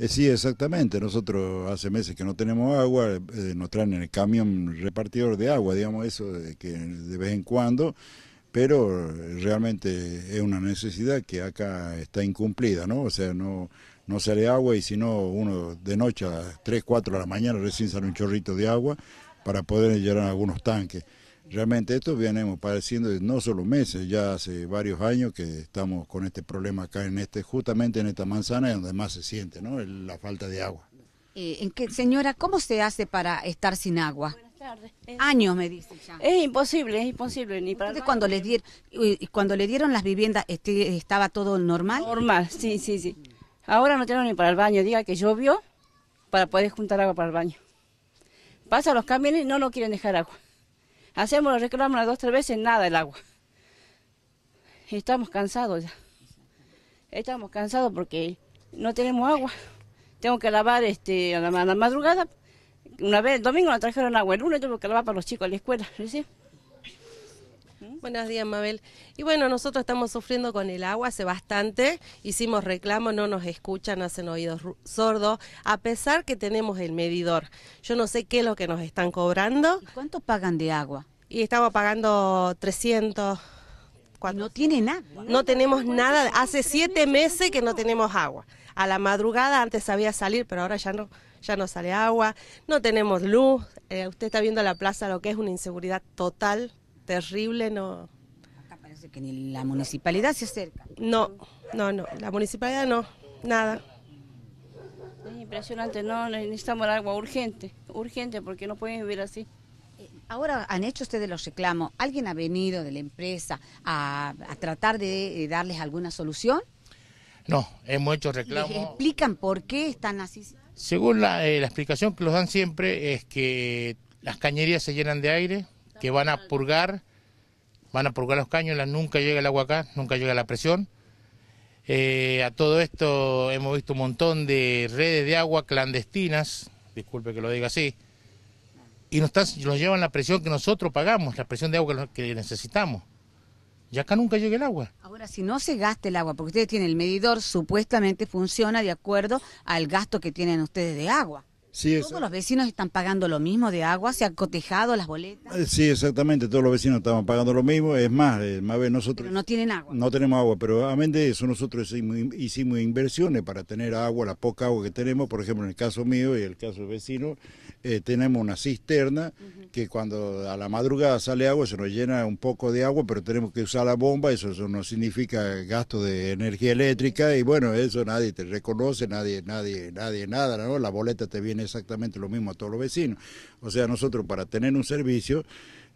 Eh, sí, exactamente. Nosotros hace meses que no tenemos agua, eh, nos traen en el camión repartidor de agua, digamos eso, de, que de vez en cuando, pero realmente es una necesidad que acá está incumplida, ¿no? O sea, no, no sale agua y si no, uno de noche a 3, 4 de la mañana recién sale un chorrito de agua para poder llenar algunos tanques. Realmente esto venimos padeciendo no solo meses, ya hace varios años que estamos con este problema acá en este, justamente en esta manzana, donde más se siente, ¿no? La falta de agua. Eh, ¿en qué, señora, ¿cómo se hace para estar sin agua? Años, me dice Es imposible, es imposible. Ni cuando, les dieron, cuando le dieron las viviendas este, estaba todo normal? Normal, sí, sí, sí. Ahora no tienen ni para el baño. Diga que llovió para poder juntar agua para el baño. Pasan los camiones y no lo quieren dejar agua. Hacemos los reclamos las dos, tres veces, nada el agua. estamos cansados ya. Estamos cansados porque no tenemos agua. Tengo que lavar este, a, la, madrugada. Una vez, el domingo nos trajeron agua, el lunes tuve que lavar para los chicos a la escuela. ¿sí? Buenos días, Mabel. Y bueno, nosotros estamos sufriendo con el agua hace bastante. Hicimos reclamos, no nos escuchan, hacen oídos sordos, a pesar que tenemos el medidor. Yo no sé qué es lo que nos están cobrando. cuánto pagan de agua? Y estamos pagando 300. no tiene nada. No tenemos nada. Hace siete meses que no tenemos agua. A la madrugada antes sabía salir, pero ahora ya no, ya no sale agua. No tenemos luz. Eh, usted está viendo la plaza, lo que es una inseguridad total terrible, no. Acá parece que ni la municipalidad se acerca. No, no, no, la municipalidad no, nada. Es impresionante, no, necesitamos agua urgente, urgente, porque no pueden vivir así. Eh, ahora han hecho ustedes los reclamos. ¿Alguien ha venido de la empresa a, tratar de, eh, darles alguna solución? No, hemos hecho reclamos. ¿Les explican por qué están así? Según la, eh, la explicación que los dan siempre es que las cañerías se llenan de aire, que van a purgar, van a purgar los caños, nunca llega el agua acá, nunca llega la presión. Eh, a todo esto hemos visto un montón de redes de agua clandestinas, disculpe que lo diga así, y nos, nos llevan la presión que nosotros pagamos, la presión de agua que necesitamos. Y acá nunca llega el agua. Ahora, si no se gasta el agua, porque ustedes tienen el medidor, supuestamente funciona de acuerdo al gasto que tienen ustedes de agua. ¿Todos los vecinos están pagando lo mismo de agua? ¿Se han cotejado las boletas? Eh, sí, exactamente, todos los vecinos estaban pagando lo mismo. Es más, eh, más bien nosotros... no tienen agua. No tenemos agua, pero amén de eso nosotros hicimos, inversiones para tener agua, la poca agua que tenemos. Por ejemplo, en el caso mío y el caso del vecino, eh, tenemos una cisterna que cuando a la madrugada sale agua se nos llena un poco de agua, pero tenemos que usar la bomba. Eso, eso no significa gasto de energía eléctrica y bueno, eso nadie te reconoce, nadie, nadie, nadie, nada, ¿no? La boleta te viene exactamente lo mismo a todos los vecinos. O sea, nosotros para tener un servicio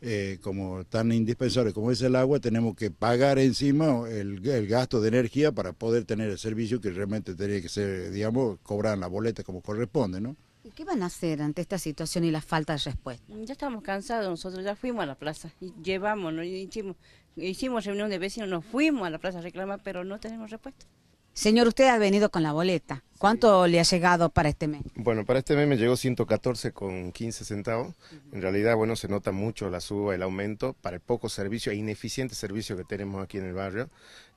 eh, como tan indispensable como es el agua, tenemos que pagar encima el, gasto de energía para poder tener el servicio que realmente tenía que ser, digamos, cobrar la boleta como corresponde, ¿no? qué van a hacer ante esta situación y la falta de respuesta? Ya estamos cansados, nosotros ya fuimos a la plaza y llevamos, hicimos, hicimos reunión de vecinos, nos fuimos a la plaza a reclamar, pero no tenemos respuesta. Señor, usted ha venido con la boleta. ¿Cuánto le ha llegado para este mes? Bueno, para este mes me llegó 114 con 15 centavos. En realidad, bueno, se nota mucho la suba, el aumento para el poco servicio e ineficiente servicio que tenemos aquí en el barrio.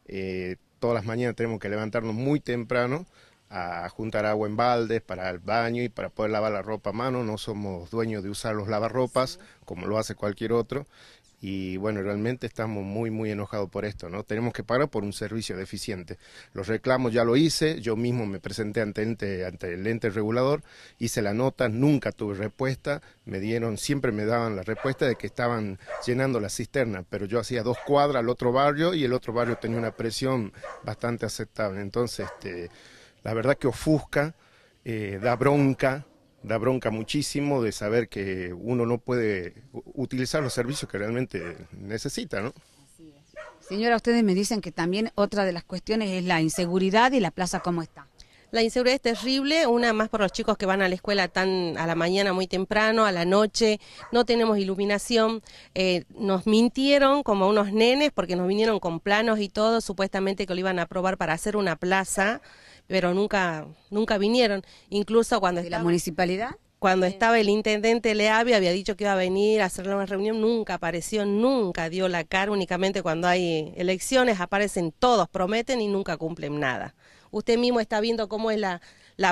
Eh, todas las mañanas tenemos que levantarnos muy temprano a juntar agua en baldes para el baño y para poder lavar la ropa a mano. No somos dueños de usar los lavarropas como lo hace cualquier otro y bueno, realmente estamos muy, muy enojados por esto, ¿no? Tenemos que pagar por un servicio deficiente. Los reclamos ya lo hice, yo mismo me presenté ante, ante el ente regulador, hice la nota, nunca tuve respuesta, me dieron, siempre me daban la respuesta de que estaban llenando la cisterna, pero yo hacía dos cuadras al otro barrio y el otro barrio tenía una presión bastante aceptable. Entonces, este, la verdad que ofusca, eh, da bronca, da bronca muchísimo de saber que uno no puede utilizar los servicios que realmente necesita, ¿no? Señora, ustedes me dicen que también otra de las cuestiones es la inseguridad y la plaza cómo está. La inseguridad es terrible, una más por los chicos que van a la escuela tan a la mañana muy temprano, a la noche, no tenemos iluminación, eh, nos mintieron como unos nenes porque nos vinieron con planos y todo, supuestamente que lo iban a probar para hacer una plaza pero nunca, nunca vinieron. Incluso cuando estaba, la municipalidad? Cuando estaba el intendente Leavi, había dicho que iba a venir a hacerle una reunión, nunca apareció, nunca dio la cara, únicamente cuando hay elecciones aparecen todos, prometen y nunca cumplen nada. Usted mismo está viendo cómo es la,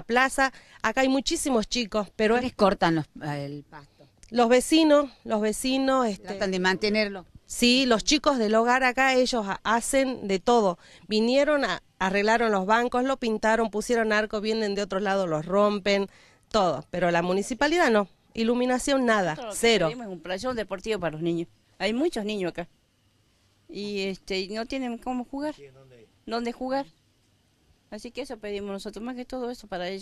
plaza. Acá hay muchísimos chicos, pero... cortan los, el pasto? Los vecinos, los vecinos... Este, Tratan de mantenerlo. Sí, los chicos del hogar acá, ellos hacen de todo. Vinieron a, arreglaron los bancos, lo pintaron, pusieron arco, vienen de otro lado, los rompen, todo. Pero la municipalidad no. Iluminación nada, cero. Es un playón deportivo para los niños. Hay muchos niños acá. Y este y no tienen cómo jugar, dónde jugar. Así que eso pedimos nosotros, más que todo eso para ellos.